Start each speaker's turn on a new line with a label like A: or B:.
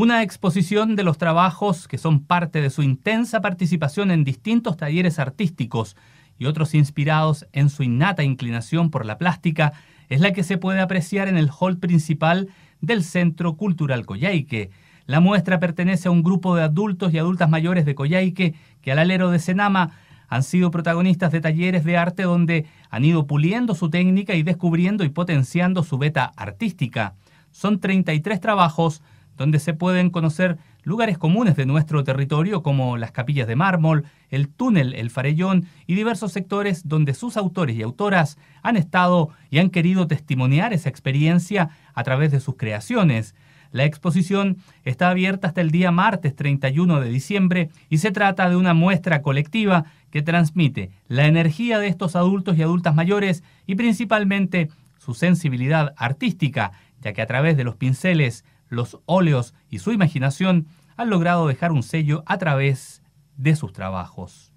A: Una exposición de los trabajos que son parte de su intensa participación en distintos talleres artísticos y otros inspirados en su innata inclinación por la plástica es la que se puede apreciar en el hall principal del Centro Cultural Coyhaique. La muestra pertenece a un grupo de adultos y adultas mayores de Coyhaique que al alero de Senama han sido protagonistas de talleres de arte donde han ido puliendo su técnica y descubriendo y potenciando su beta artística. Son 33 trabajos donde se pueden conocer lugares comunes de nuestro territorio como las capillas de mármol, el túnel El Farellón y diversos sectores donde sus autores y autoras han estado y han querido testimoniar esa experiencia a través de sus creaciones. La exposición está abierta hasta el día martes 31 de diciembre y se trata de una muestra colectiva que transmite la energía de estos adultos y adultas mayores y principalmente su sensibilidad artística, ya que a través de los pinceles los óleos y su imaginación han logrado dejar un sello a través de sus trabajos.